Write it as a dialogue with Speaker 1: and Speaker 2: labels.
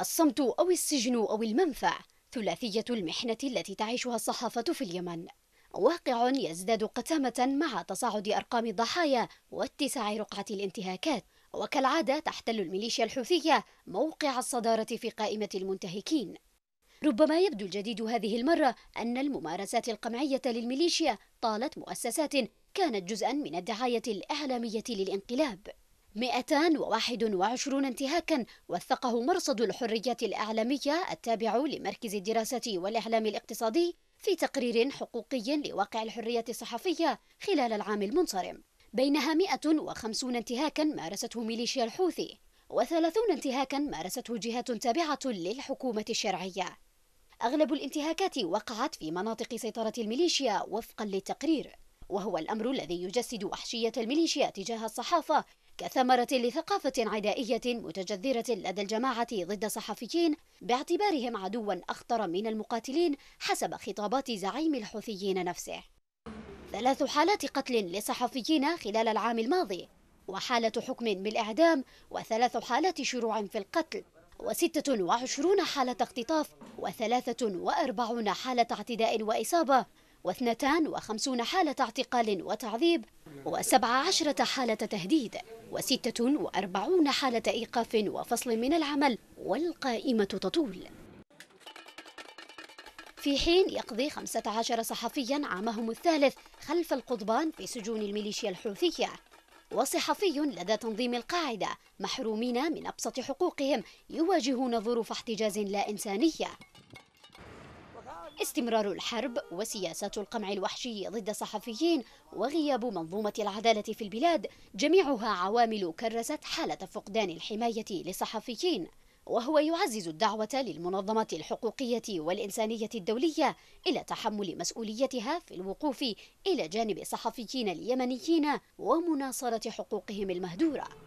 Speaker 1: الصمت أو السجن أو المنفى ثلاثية المحنة التي تعيشها الصحافة في اليمن واقع يزداد قتامة مع تصاعد أرقام الضحايا واتساع رقعة الانتهاكات وكالعادة تحتل الميليشيا الحوثية موقع الصدارة في قائمة المنتهكين ربما يبدو الجديد هذه المرة أن الممارسات القمعية للميليشيا طالت مؤسسات كانت جزءا من الدعاية الإعلامية للانقلاب 221 انتهاكا وثقه مرصد الحرية الإعلامية التابع لمركز الدراسة والإعلام الاقتصادي في تقرير حقوقي لواقع الحرية الصحفية خلال العام المنصرم بينها 150 انتهاكا مارسته ميليشيا الحوثي و30 انتهاكا مارسته جهات تابعة للحكومة الشرعية أغلب الانتهاكات وقعت في مناطق سيطرة الميليشيا وفقا للتقرير وهو الأمر الذي يجسد وحشية الميليشيا تجاه الصحافة كثمرة لثقافة عدائية متجذرة لدى الجماعة ضد صحفيين باعتبارهم عدوا أخطر من المقاتلين حسب خطابات زعيم الحوثيين نفسه ثلاث حالات قتل لصحفيين خلال العام الماضي وحالة حكم بالإعدام وثلاث حالات شروع في القتل وستة وعشرون حالة اختطاف وثلاثة وأربعون حالة اعتداء وإصابة و52 حالة اعتقال وتعذيب و17 حالة تهديد و46 حالة إيقاف وفصل من العمل والقائمة تطول في حين يقضي 15 صحفيا عامهم الثالث خلف القضبان في سجون الميليشيا الحوثية وصحفي لدى تنظيم القاعدة محرومين من أبسط حقوقهم يواجهون ظروف احتجاز لا إنسانية استمرار الحرب وسياسات القمع الوحشي ضد الصحفيين وغياب منظومة العدالة في البلاد جميعها عوامل كرست حالة فقدان الحماية للصحفيين وهو يعزز الدعوة للمنظمات الحقوقية والإنسانية الدولية إلى تحمل مسؤوليتها في الوقوف إلى جانب الصحفيين اليمنيين ومناصرة حقوقهم المهدورة.